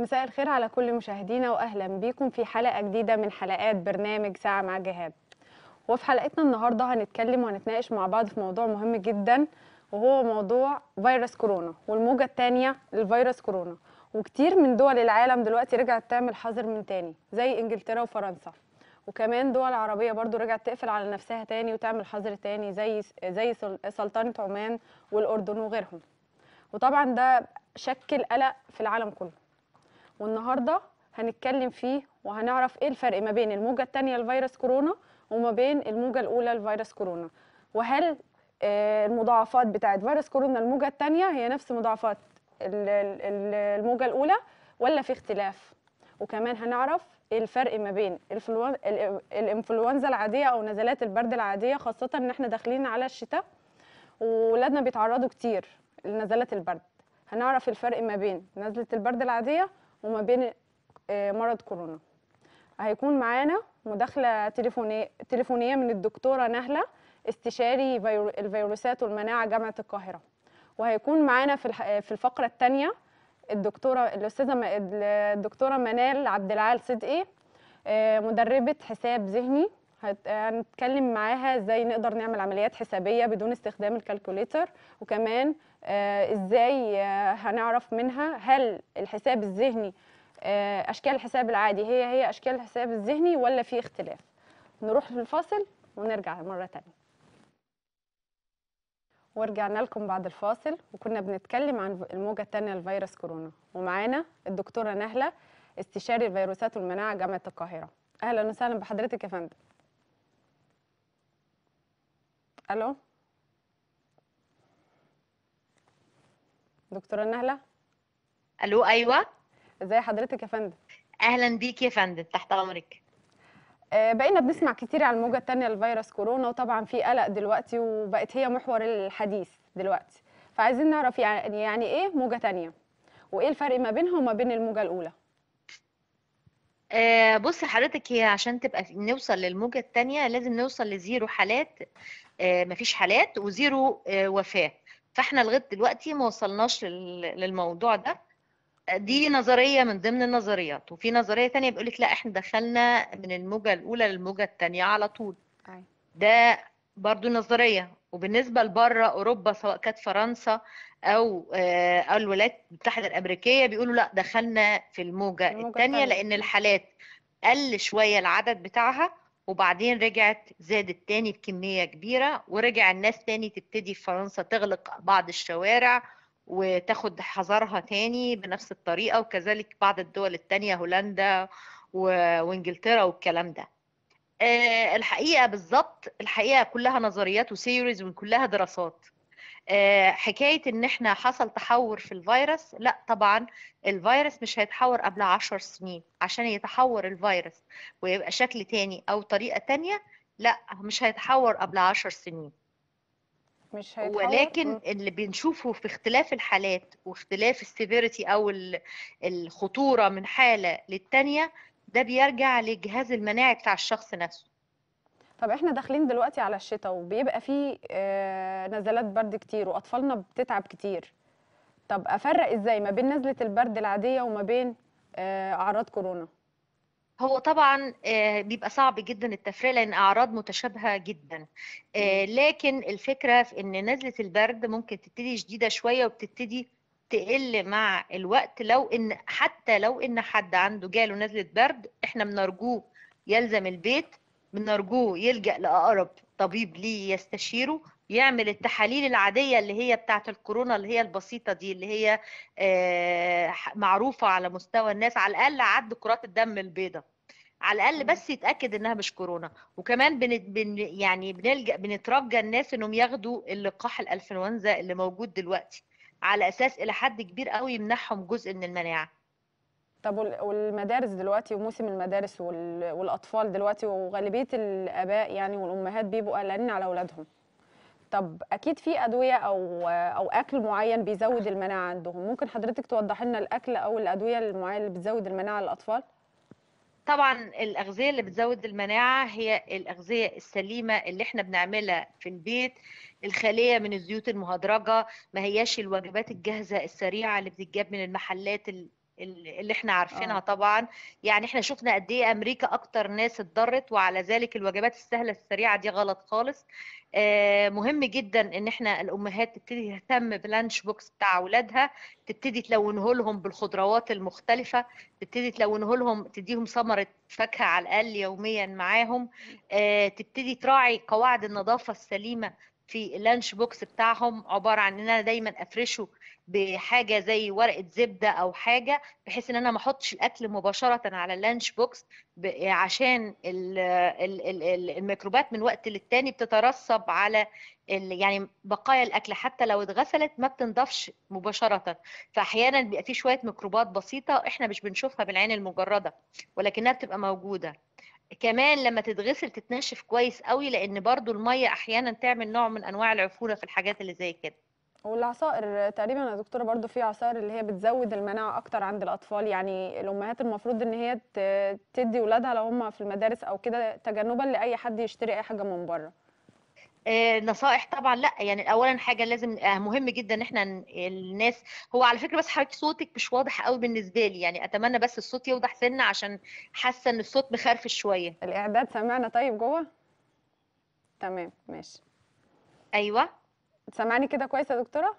مساء الخير على كل مشاهدينا واهلا بيكم في حلقه جديده من حلقات برنامج ساعه مع جهاد وفي حلقتنا النهارده هنتكلم وهنتناقش مع بعض في موضوع مهم جدا وهو موضوع فيروس كورونا والموجه الثانيه لفيروس كورونا وكتير من دول العالم دلوقتي رجعت تعمل حظر من تاني زي انجلترا وفرنسا وكمان دول عربيه برضو رجعت تقفل على نفسها تاني وتعمل حظر تاني زي زي سلطنه عمان والاردن وغيرهم وطبعا ده شكل قلق في العالم كله والنهارده هنتكلم فيه وهنعرف ايه الفرق ما بين الموجه الثانيه لفيروس كورونا وما بين الموجه الاولى لفيروس كورونا وهل آه، المضاعفات بتاعه فيروس كورونا الموجه الثانيه هي نفس مضاعفات الموجه الاولى ولا في اختلاف وكمان هنعرف ايه الفرق ما بين الانفلونزا العاديه او نزلات البرد العاديه خاصه ان احنا داخلين على الشتاء وولادنا بيتعرضوا كتير لنزلات البرد هنعرف الفرق ما بين نزله البرد العاديه وما بين آه، مرض كورونا هيكون معانا مداخلة تليفونية, تليفونية من الدكتورة نهلة استشاري الفيروسات والمناعة جامعة القاهرة وهيكون معانا في الفقرة الثانية الدكتورة الأستاذة الدكتورة منال عبد العال صدقي آه، مدربة حساب ذهني هنتكلم معاها ازاي نقدر نعمل عمليات حسابيه بدون استخدام الكالكوليتر وكمان آه، ازاي آه، هنعرف منها هل الحساب الذهني آه، اشكال الحساب العادي هي هي اشكال الحساب الذهني ولا في اختلاف نروح للفاصل ونرجع مره ثانيه ورجعنا لكم بعد الفاصل وكنا بنتكلم عن الموجه الثانيه لفيروس كورونا ومعانا الدكتوره نهله استشاري الفيروسات والمناعه جامعه القاهره اهلا وسهلا بحضرتك يا فندم الو دكتوره نهله الو ايوه ازي حضرتك يا فندم اهلا بيك يا فندم تحت امرك آه، بقينا بنسمع كتير على الموجه الثانيه لفيروس كورونا وطبعا في قلق دلوقتي وبقت هي محور الحديث دلوقتي فعايزين نعرف يعني يعني ايه موجه ثانيه وايه الفرق ما بينها وما بين الموجه الاولى آه بص حضرتك هي عشان تبقى في- نوصل للموجة التانية لازم نوصل لزيرو حالات آه مفيش حالات وزيرو آه وفاة فاحنا لغاية دلوقتي ما وصلناش للموضوع ده دي نظرية من ضمن النظريات وفي نظرية تانية بيقولك لا احنا دخلنا من الموجة الأولى للموجة التانية على طول أيوة. ده برضو نظرية وبالنسبه لبره اوروبا سواء كانت فرنسا او آه، او الولايات المتحده الامريكيه بيقولوا لا دخلنا في الموجه, الموجة الثانيه لان الحالات قل شويه العدد بتاعها وبعدين رجعت زادت تاني بكميه كبيره ورجع الناس تاني تبتدي في فرنسا تغلق بعض الشوارع وتاخد حذرها تاني بنفس الطريقه وكذلك بعض الدول التانيه هولندا وانجلترا والكلام ده آه الحقيقه بالظبط الحقيقه كلها نظريات وسيريز وكلها دراسات آه حكايه ان احنا حصل تحور في الفيروس لا طبعا الفيروس مش هيتحور قبل عشر سنين عشان يتحور الفيروس ويبقى شكل تاني او طريقه تانية لا مش هيتحور قبل عشر سنين مش هيتحور. ولكن اللي بنشوفه في اختلاف الحالات واختلاف السيفيريتي او الخطوره من حاله للتانيه ده بيرجع للجهاز المناعي بتاع الشخص نفسه طب احنا داخلين دلوقتي على الشتاء وبيبقى فيه آه، نزلات برد كتير واطفالنا بتتعب كتير طب افرق ازاي ما بين نزله البرد العاديه وما بين آه، اعراض كورونا هو طبعا آه، بيبقى صعب جدا التفريق لان اعراض متشابهه جدا لكن الفكره في ان نزله البرد ممكن تبتدي شديده شويه وبتبتدي تقل مع الوقت لو ان حتى لو ان حد عنده جاله نزله برد احنا بنرجوه يلزم البيت بنرجوه يلجا لاقرب طبيب ليه يستشيره يعمل التحاليل العادية اللي هي بتاعة الكورونا اللي هي البسيطة دي اللي هي آه، معروفة على مستوى الناس على الأقل عد كرات الدم البيضاء على الأقل بس يتأكد إنها مش كورونا وكمان بن بن يعني بنلجأ بنترجى الناس إنهم ياخدوا اللقاح الأنفلونزا اللي موجود دلوقتي على اساس الى حد كبير قوي يمنحهم جزء من المناعه طب والمدارس دلوقتي وموسم المدارس والاطفال دلوقتي وغالبيه الاباء يعني والامهات بيبقوا قلقانين على اولادهم طب اكيد في ادويه او او اكل معين بيزود المناعه عندهم ممكن حضرتك توضح لنا الاكل او الادويه المعينه اللي بتزود المناعه للاطفال طبعا الاغذيه اللي بتزود المناعه هي الاغذيه السليمه اللي احنا بنعملها في البيت الخاليه من الزيوت المهدرجه ما هياش الوجبات الجاهزه السريعه اللي بتتجاب من المحلات اللي احنا عارفينها آه. طبعا يعني احنا شفنا قد ايه امريكا اكتر ناس اتضرت وعلى ذلك الوجبات السهله السريعه دي غلط خالص آه مهم جدا ان احنا الامهات تبتدي تهتم بلانش بوكس بتاع اولادها تبتدي تلونه لهم بالخضروات المختلفه تبتدي تلونه لهم تديهم ثمره فاكهه على الاقل يوميا معاهم آه تبتدي تراعي قواعد النظافه السليمه في اللانش بوكس بتاعهم عباره عن ان انا دايما افرشه بحاجه زي ورقه زبده او حاجه بحيث ان انا ما احطش الاكل مباشره على اللانش بوكس عشان الميكروبات من وقت للتاني بتترسب على يعني بقايا الاكل حتى لو اتغسلت ما بتنضفش مباشره فاحيانا بيبقى في شويه ميكروبات بسيطه احنا مش بنشوفها بالعين المجرده ولكنها بتبقى موجوده كمان لما تتغسل تتنشف كويس قوي لان برضو الميه احيانا تعمل نوع من انواع العفونه في الحاجات اللي زي كده والعصائر تقريبا يا دكتوره برضو في عصائر اللي هي بتزود المناعه اكتر عند الاطفال يعني الامهات المفروض ان هي تدي ولادها لو هم في المدارس او كده تجنبا لاي حد يشتري اي حاجه من بره آه، نصائح طبعا لا يعني اولا حاجه لازم آه، مهم جدا ان احنا الناس هو على فكره بس حضرتك صوتك مش واضح قوي بالنسبه لي يعني اتمنى بس الصوت يوضح سنه عشان حاسه ان الصوت مخرفش شويه الاعداد سمعنا طيب جوه تمام ماشي ايوه سامعني كده كويس يا دكتوره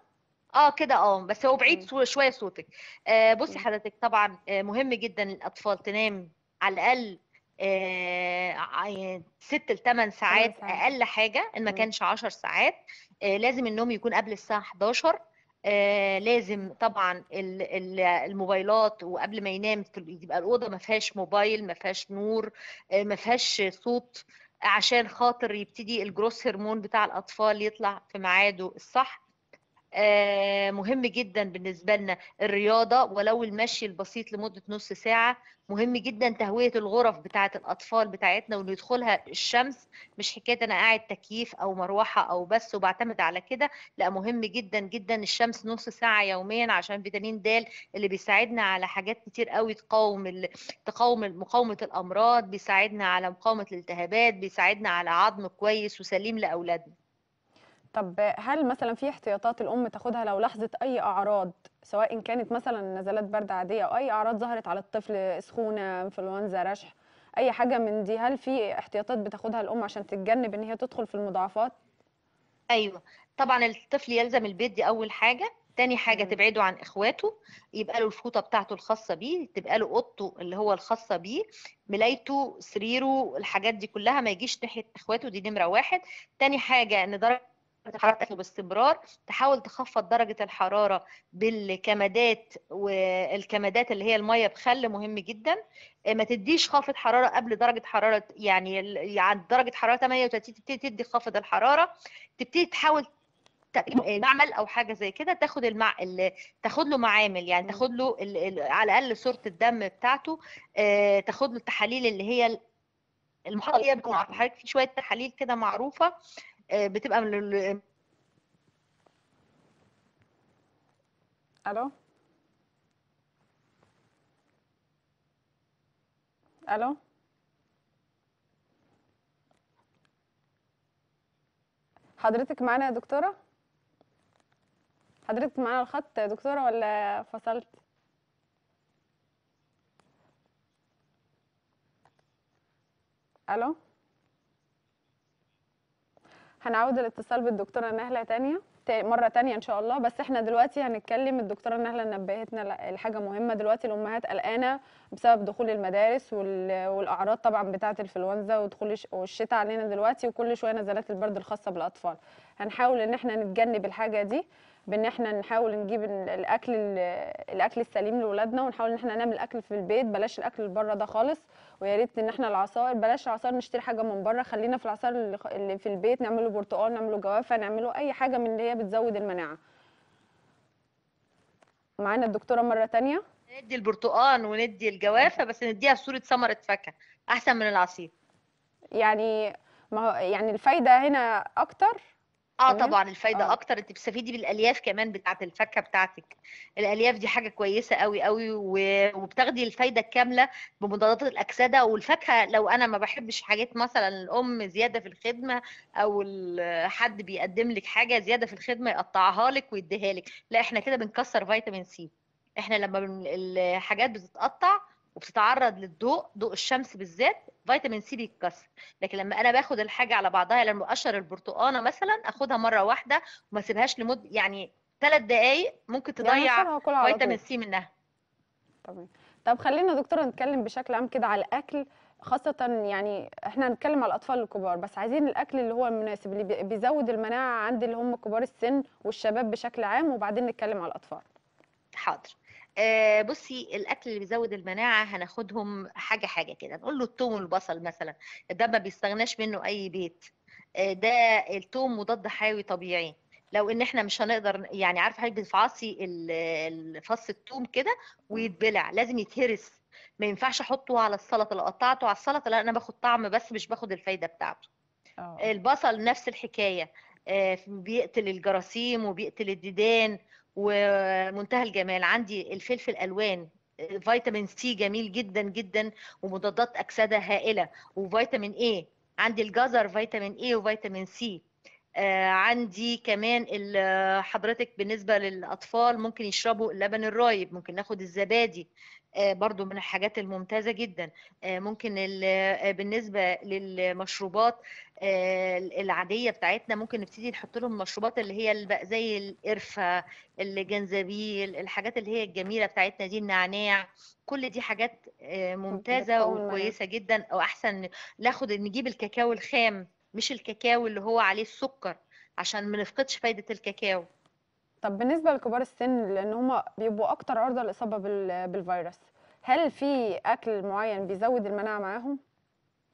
اه كده اه بس هو بعيد شويه صوتك آه بصي حضرتك طبعا آه، مهم جدا الاطفال تنام على الاقل آه، آه، يعني ست لثمان ساعات اقل حاجه ان ما كانش 10 ساعات آه، لازم النوم يكون قبل الساعه 11 لازم طبعا الموبايلات وقبل ما ينام يبقى الاوضه ما فيهاش موبايل ما فيهاش نور ما فيهاش صوت عشان خاطر يبتدي الجروس هرمون بتاع الاطفال يطلع في ميعاده الصح آه، مهم جدا بالنسبه لنا الرياضه ولو المشي البسيط لمده نص ساعه مهم جدا تهويه الغرف بتاعه الاطفال بتاعتنا وندخلها يدخلها الشمس مش حكايه انا قاعد تكييف او مروحه او بس وبعتمد على كده لا مهم جدا جدا الشمس نص ساعه يوميا عشان فيتامين د اللي بيساعدنا على حاجات كتير قوي تقاوم تقاوم مقاومه الامراض بيساعدنا على مقاومه الالتهابات بيساعدنا على عظم كويس وسليم لاولادنا طب هل مثلا في احتياطات الام تاخدها لو لاحظت اي اعراض سواء كانت مثلا نزلات برد عاديه او اي اعراض ظهرت على الطفل سخونه انفلونزا رشح اي حاجه من دي هل في احتياطات بتاخدها الام عشان تتجنب ان هي تدخل في المضاعفات ايوه طبعا الطفل يلزم البيت دي اول حاجه تاني حاجه تبعده عن اخواته يبقى له الفوطه بتاعته الخاصه بيه تبقى له اوضته اللي هو الخاصه بيه ملايته سريره الحاجات دي كلها ما يجيش ناحيه اخواته دي نمره واحد تاني حاجه ان درجه حراره الأكل باستمرار تحاول تخفض درجه الحراره بالكمادات والكمادات اللي هي الميه بخل مهم جدا آه، ما تديش خافض حراره قبل درجه حراره يعني عند يعني درجه حراره 38 تبتدي تدي خافض الحراره تبتدي تحاول آه، معمل او حاجه زي كده تاخد المع... تاخد له معامل يعني تاخد له ال... على الاقل صوره الدم بتاعته آه تاخد له التحاليل اللي هي المحاضره بتكون حضرتك في شويه تحاليل كده معروفه آه، بتبقى من ال... الو الو حضرتك معانا يا دكتوره حضرتك معانا الخط يا دكتوره ولا فصلت الو هنعود الاتصال بالدكتوره نهله تانية مره تانية ان شاء الله بس احنا دلوقتي هنتكلم الدكتوره نهله نبهتنا لحاجه مهمه دلوقتي الامهات قلقانه بسبب دخول المدارس والاعراض طبعا بتاعه الانفلونزا ودخول الشتاء علينا دلوقتي وكل شويه نزلات البرد الخاصه بالاطفال هنحاول ان احنا نتجنب الحاجه دي بان احنا نحاول نجيب الاكل الاكل السليم لاولادنا ونحاول ان احنا نعمل اكل في البيت بلاش الاكل اللي بره ده خالص ويا ريت ان احنا العصائر بلاش عصائر نشتري حاجه من بره خلينا في العصائر اللي في البيت نعمله برتقال نعمله جوافه نعمله اي حاجه من اللي هي بتزود المناعه معانا الدكتوره مره ثانيه ندي البرتقال وندي الجوافه بس نديها في صوره ثمره فاكهه احسن من العصير يعني ما هو يعني الفايده هنا اكتر اه طبعا الفايده اه اكتر انت بتستفيدي بالالياف كمان بتاعه الفاكهه بتاعتك الالياف دي حاجه كويسه قوي قوي و- وبتاخدي الفايده الكامله بمضادات الاكسده والفاكهه لو انا ما بحبش حاجات مثلا الام زياده في الخدمه او حد بيقدم لك حاجه زياده في الخدمه يقطعها لك ويديها لك لا احنا كده بنكسر فيتامين سي احنا لما الحاجات بتتقطع وبتتعرض للضوء ضوء الشمس بالذات فيتامين سي بيتكسر لكن لما انا باخد الحاجه على بعضها يعني لما اقشر البرتقانه مثلا اخدها مره واحده وما اسيبهاش لمده يعني ثلاث دقائق ممكن يعني تضيع يعني فيتامين سي منها تمام طب خلينا دكتوره نتكلم بشكل عام كده على الاكل خاصة يعني احنا هنتكلم على الأطفال الكبار بس عايزين الأكل اللي هو المناسب اللي بيزود المناعة عند اللي هم كبار السن والشباب بشكل عام وبعدين نتكلم على الأطفال. حاضر آه، بصي الاكل اللي بيزود المناعه هناخدهم حاجه حاجه كده نقول له الثوم والبصل مثلا ده ما بيستغناش منه اي بيت آه، ده الثوم مضاد حيوي طبيعي لو ان احنا مش هنقدر يعني عارفه حضرتك بتفعصي فص الثوم كده إمم. ويتبلع لازم يتهرس ما ينفعش احطه على السلطه لو قطعته على السلطه لا انا باخد طعم بس مش باخد الفايده بتاعته أوه. البصل نفس الحكايه آه، بيقتل الجراثيم وبيقتل الديدان ومنتهى الجمال عندي الفلفل الوان فيتامين سي جميل جدا جدا ومضادات اكسده هائله وفيتامين اي عندي الجزر فيتامين اي وفيتامين سي آه عندي كمان حضرتك بالنسبه للاطفال ممكن يشربوا اللبن الرايب ممكن ناخد الزبادي آه، برضو من الحاجات الممتازة جدا آه، ممكن آه، بالنسبة للمشروبات العادية بتاعتنا ممكن نبتدي نحط لهم المشروبات اللي هي زي القرفة الجنزبيل الحاجات اللي هي الجميلة بتاعتنا دي النعناع كل دي حاجات ممتازة وكويسة جدا أو أحسن ناخد نجيب الكاكاو الخام مش الكاكاو اللي هو عليه السكر عشان ما نفقدش فايدة الكاكاو طب بالنسبه لكبار السن لان هم بيبقوا اكتر عرضه للاصابه بالفيروس هل في اكل معين بيزود المناعه معاهم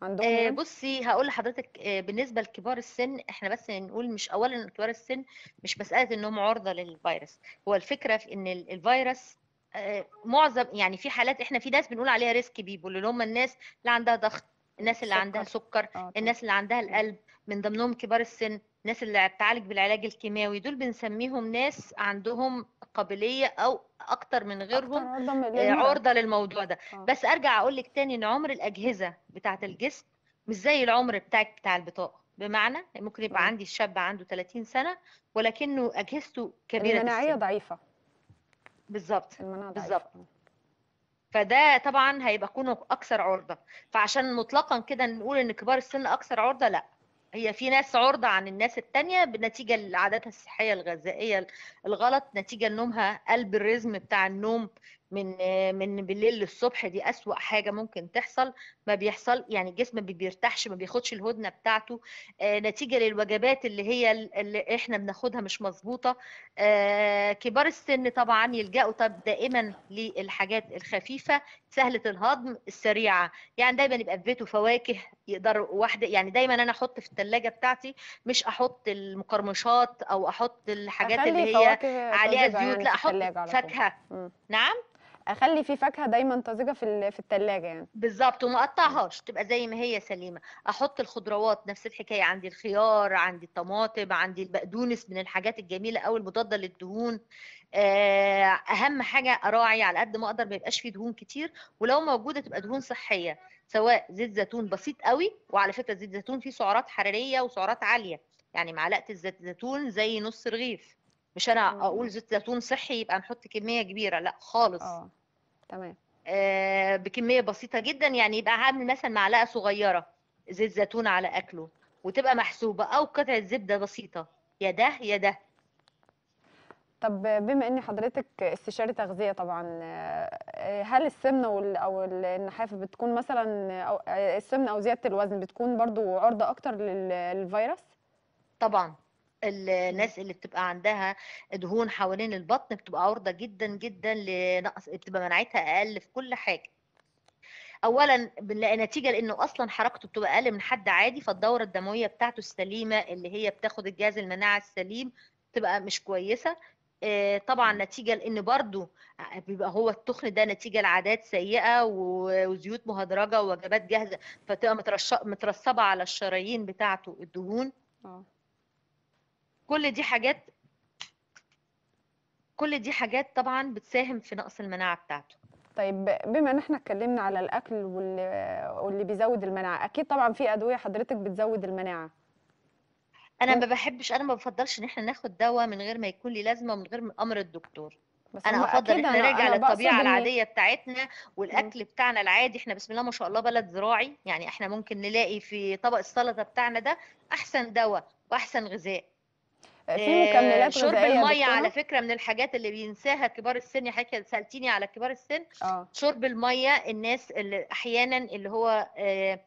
عندهم آه يعني؟ بصي هقول لحضرتك آه بالنسبه لكبار السن احنا بس نقول مش اولا كبار السن مش مساله انهم عرضه للفيروس هو الفكره في ان الفيروس آه معظم يعني في حالات احنا في ناس بنقول عليها ريسك بيبول اللي هم الناس اللي عندها ضغط الناس اللي سكر. عندها سكر آه. الناس اللي عندها القلب من ضمنهم كبار السن الناس اللي بتعالج بالعلاج الكيماوي دول بنسميهم ناس عندهم قابليه او اكتر من غيرهم آه، عرضه للموضوع ده آه. بس ارجع اقول لك تاني ان عمر الاجهزه بتاعه الجسم مش زي العمر بتاعك بتاع البطاقه بمعنى ممكن يبقى آه. عندي الشاب عنده 30 سنه ولكنه اجهزته كبيره المناعيه ضعيفه بالظبط بالظبط فده طبعا هيبقى يكونوا اكثر عرضه فعشان مطلقا كده نقول ان كبار السن اكثر عرضه لا هي في ناس عرضة عن الناس التانية بنتيجة لعاداتها الصحية الغذائية الغلط نتيجة لنومها قلب الرزم بتاع النوم من من بالليل للصبح دي أسوأ حاجة ممكن تحصل ما بيحصل يعني الجسم ما بيرتاحش ما بياخدش الهدنة بتاعته آه، نتيجة للوجبات اللي هي اللي احنا بناخدها مش مظبوطة آه، كبار السن طبعا يلجأوا طب دائما للحاجات الخفيفة سهله الهضم السريعه يعني دايما يبقى في بيته فواكه يقدر واحده يعني دايما انا احط في الثلاجه بتاعتي مش احط المقرمشات او احط الحاجات اللي هي عليها زيوت يعني لا احط فاكهه نعم اخلي في فاكهه دايما طازجه في في الثلاجه يعني بالظبط وما اقطعهاش تبقى زي ما هي سليمه احط الخضروات نفس الحكايه عندي الخيار عندي الطماطم عندي البقدونس من الحاجات الجميله قوي المضاده للدهون آه، اهم حاجه اراعي على قد ما اقدر ما يبقاش فيه دهون كتير ولو موجوده تبقى دهون صحيه سواء زيت زيتون بسيط قوي وعلى فكره زيت زيتون فيه سعرات حراريه وسعرات عاليه يعني معلقه الزيت زيتون زي نص رغيف مش انا آه. اقول زيت زيتون صحي يبقى نحط كميه كبيره لا خالص اه تمام آه، بكميه بسيطه جدا يعني يبقى عامل مثلا معلقه صغيره زيت زيتون على اكله وتبقى محسوبه او قطعه زبده بسيطه يا ده يا ده طب بما ان حضرتك استشاري تغذيه طبعا آه، هل السمنه او النحافه بتكون مثلا أو آه، السمنه او زياده الوزن بتكون برضو عرضه اكتر للفيروس طبعا الناس اللي بتبقى عندها دهون حوالين البطن بتبقى عرضه جدا جدا لنقص بتبقى مناعتها اقل في كل حاجه اولا بنلاقي نتيجه لانه اصلا حركته بتبقى اقل من حد عادي فالدوره الدمويه بتاعته السليمه اللي هي بتاخد الجهاز المناعه السليم تبقى مش كويسه آه، طبعا نتيجه لان برضو آه، بيبقى هو التخن ده نتيجه لعادات سيئه وزيوت مهدرجه ووجبات جاهزه فتبقى مترصبه على الشرايين بتاعته الدهون آه. كل دي حاجات كل دي حاجات طبعا بتساهم في نقص المناعه بتاعته طيب بما ان احنا اتكلمنا على الاكل واللي بيزود المناعه اكيد طبعا في ادويه حضرتك بتزود المناعه انا إيه؟ ما بحبش انا ما بفضلش ان احنا ناخد دواء من غير ما يكون لي لازمه ومن غير من امر الدكتور بس انا افضل ان نرجع للطبيعه العاديه بتاعتنا إيه؟ والاكل بتاعنا العادي احنا بسم الله ما شاء الله بلد زراعي يعني احنا ممكن نلاقي في طبق السلطه بتاعنا ده احسن دواء واحسن غذاء آه، في مكملات آه، شرب الميه على فكره من الحاجات اللي بينساها كبار السن يعني حضرتك سالتيني على كبار السن آه. شرب الميه الناس اللي احيانا اللي هو آه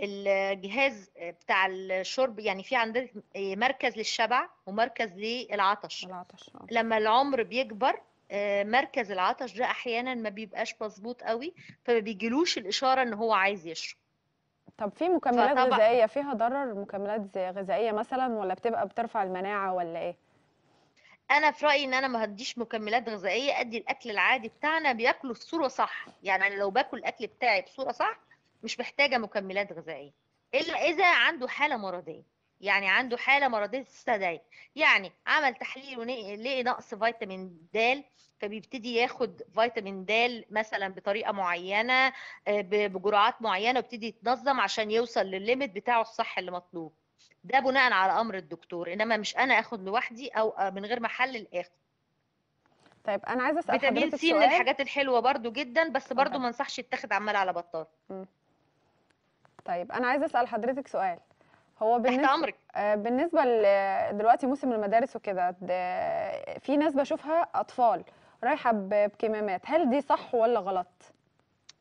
الجهاز بتاع الشرب يعني في عندنا مركز للشبع ومركز للعطش العطش آه. لما العمر بيكبر آه، مركز العطش ده احيانا ما بيبقاش مظبوط قوي فما بيجيلوش الاشاره ان هو عايز يشرب طب في مكملات فطبع. غذائيه فيها ضرر مكملات غذائيه مثلا ولا بتبقى بترفع المناعه ولا ايه انا في رايي ان انا ما هديش مكملات غذائيه ادي الاكل العادي بتاعنا بياكلوا الصوره صح يعني انا لو باكل الاكل بتاعي بصوره صح مش محتاجه مكملات غذائيه الا اذا عنده حاله مرضيه يعني عنده حاله مرضيه تستدعي يعني عمل تحليل ولقي نقص فيتامين د فبيبتدي ياخد فيتامين د مثلا بطريقه معينه آه، بجرعات معينه ويبتدي يتنظم عشان يوصل للليميت بتاعه الصح اللي مطلوب ده بناء على امر الدكتور انما مش انا اخد لوحدي او آه، من غير ما احلل اخد طيب انا عايزه اسال فيتامين سي من الحاجات الحلوه برده جدا بس برده ما انصحش يتاخد عمال على بطال طيب انا عايزه اسال حضرتك سؤال هو بالنسبه تحت امرك آه، بالنسبه دلوقتي موسم المدارس وكده في ناس بشوفها اطفال رايحه بكمامات هل دي صح ولا غلط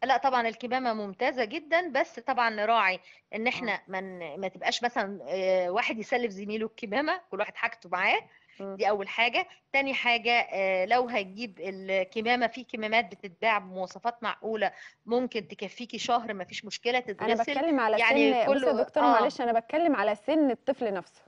لا طبعا الكمامه ممتازه جدا بس طبعا نراعي ان احنا آه. من ما تبقاش مثلا آه، واحد يسلف زميله الكمامه كل واحد حاجته معاه دي اول حاجه تاني حاجه آه، لو هتجيب الكمامه في كمامات بتتباع بمواصفات معقوله ممكن تكفيكي شهر ما فيش مشكله تتغسل انا بتكلم على يعني سن كل... يا دكتور آه. معلش انا بتكلم على سن الطفل نفسه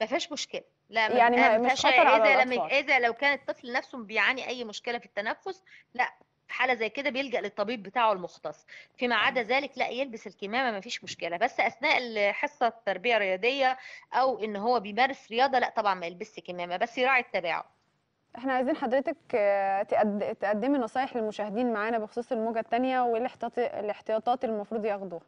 ما فيهاش مشكله لا يعني ما آه، مش خطر على اذا لما اذا لو كان الطفل نفسه بيعاني اي مشكله في التنفس لا في حاله زي كده بيلجا للطبيب بتاعه المختص فيما عدا ذلك لا يلبس الكمامه ما فيش مشكله بس اثناء الحصه التربيه الرياضيه او ان هو بيمارس رياضه لا طبعا ما يلبسش كمامه بس يراعي التباعد احنا عايزين حضرتك آه، تقدمي نصايح للمشاهدين معانا بخصوص الموجه الثانيه والاحتياطات اللي المفروض ياخدوها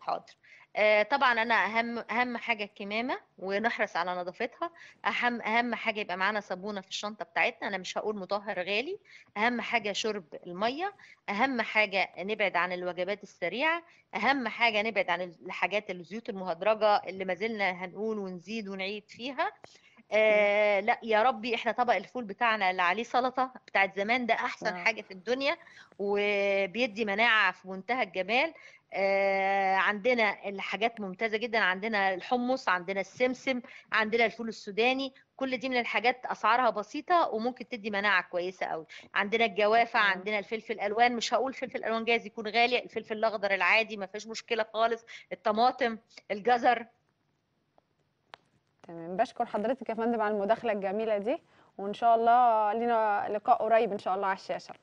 حاضر آه، طبعا انا اهم اهم حاجه الكمامه ونحرص على نظافتها اهم اهم حاجه يبقى معانا صابونه في الشنطه بتاعتنا انا مش هقول مطهر غالي اهم حاجه شرب الميه اهم حاجه نبعد عن الوجبات السريعه اهم حاجه نبعد عن الحاجات الزيوت المهدرجه اللي ما زلنا هنقول ونزيد ونعيد فيها آه لا يا ربي احنا طبق الفول بتاعنا اللي عليه سلطه بتاعت زمان ده احسن آه. حاجه في الدنيا وبيدي مناعه في منتهى الجمال آه، عندنا الحاجات ممتازه جدا عندنا الحمص عندنا السمسم عندنا الفول السوداني كل دي من الحاجات اسعارها بسيطه وممكن تدي مناعه كويسه قوي عندنا الجوافه عندنا الفلفل الالوان مش هقول فلفل الالوان جايز يكون غالي الفلفل الاخضر العادي ما فيش مشكله خالص الطماطم الجزر تمام بشكر حضرتك يا فندم على المداخله الجميله دي وان شاء الله لينا لقاء قريب ان شاء الله على الشاشه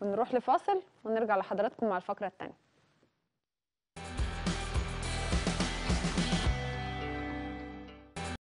ونروح لفاصل ونرجع لحضراتكم مع الفقره الثانيه